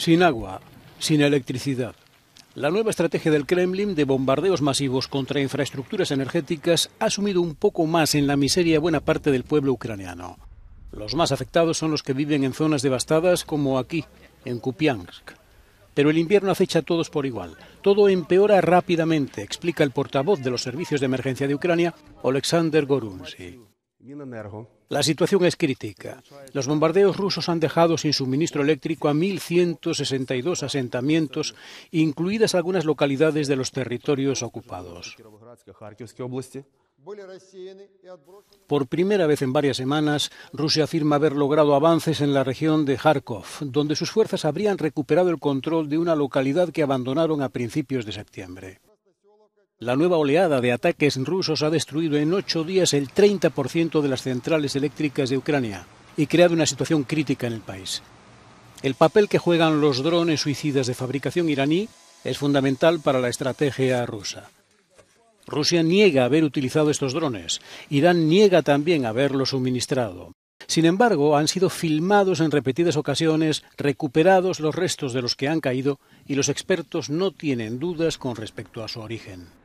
Sin agua, sin electricidad. La nueva estrategia del Kremlin de bombardeos masivos contra infraestructuras energéticas ha sumido un poco más en la miseria buena parte del pueblo ucraniano. Los más afectados son los que viven en zonas devastadas como aquí, en Kupiansk. Pero el invierno acecha a todos por igual. Todo empeora rápidamente, explica el portavoz de los servicios de emergencia de Ucrania, Oleksandr Gorunsky. La situación es crítica. Los bombardeos rusos han dejado sin suministro eléctrico a 1.162 asentamientos, incluidas algunas localidades de los territorios ocupados. Por primera vez en varias semanas, Rusia afirma haber logrado avances en la región de Kharkov, donde sus fuerzas habrían recuperado el control de una localidad que abandonaron a principios de septiembre. La nueva oleada de ataques rusos ha destruido en ocho días el 30% de las centrales eléctricas de Ucrania y creado una situación crítica en el país. El papel que juegan los drones suicidas de fabricación iraní es fundamental para la estrategia rusa. Rusia niega haber utilizado estos drones. Irán niega también haberlos suministrado. Sin embargo, han sido filmados en repetidas ocasiones, recuperados los restos de los que han caído y los expertos no tienen dudas con respecto a su origen.